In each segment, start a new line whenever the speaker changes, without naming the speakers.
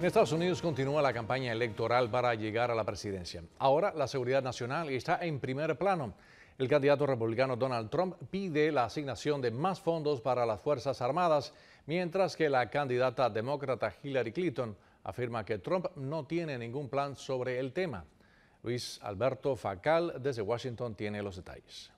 En Estados Unidos continúa la campaña electoral para llegar a la presidencia. Ahora la seguridad nacional está en primer plano. El candidato republicano Donald Trump pide la asignación de más fondos para las Fuerzas Armadas, mientras que la candidata demócrata Hillary Clinton afirma que Trump no tiene ningún plan sobre el tema. Luis Alberto Facal desde Washington tiene los detalles.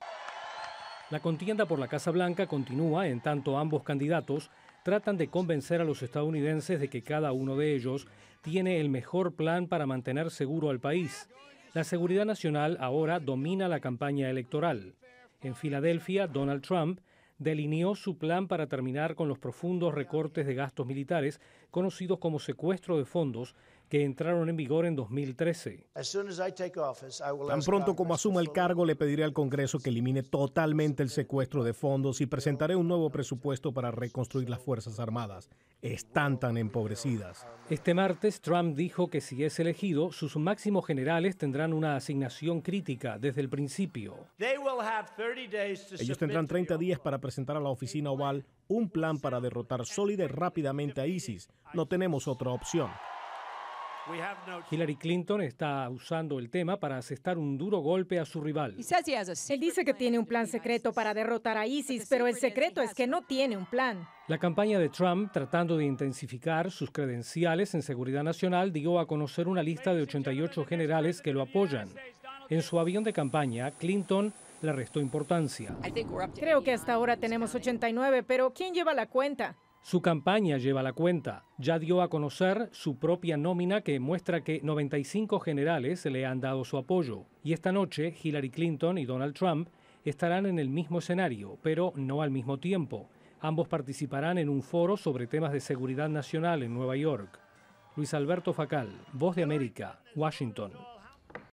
La contienda por la Casa Blanca continúa en tanto ambos candidatos tratan de convencer a los estadounidenses de que cada uno de ellos tiene el mejor plan para mantener seguro al país. La seguridad nacional ahora domina la campaña electoral. En Filadelfia, Donald Trump delineó su plan para terminar con los profundos recortes de gastos militares, conocidos como secuestro de fondos, que entraron en vigor en 2013. Tan pronto como asuma el cargo, le pediré al Congreso que elimine totalmente
el secuestro de fondos y presentaré un nuevo presupuesto para reconstruir las Fuerzas Armadas.
Están tan empobrecidas. Este martes, Trump dijo que si es elegido, sus máximos generales tendrán una asignación crítica desde el principio.
Ellos tendrán
30 días para presentar a la oficina oval un plan para derrotar sólida y rápidamente a ISIS. No tenemos otra opción. Hillary Clinton está usando el tema para asestar un duro golpe a su rival.
Él dice que tiene un plan secreto para derrotar a ISIS, pero el secreto es que no tiene un plan.
La campaña de Trump, tratando de intensificar sus credenciales en seguridad nacional, dio a conocer una lista de 88 generales que lo apoyan. En su avión de campaña, Clinton le restó importancia.
Creo que hasta ahora tenemos 89, pero ¿quién lleva la cuenta?
Su campaña lleva la cuenta. Ya dio a conocer su propia nómina que muestra que 95 generales le han dado su apoyo. Y esta noche Hillary Clinton y Donald Trump estarán en el mismo escenario, pero no al mismo tiempo. Ambos participarán en un foro sobre temas de seguridad nacional en Nueva York. Luis Alberto Facal, Voz de América, Washington.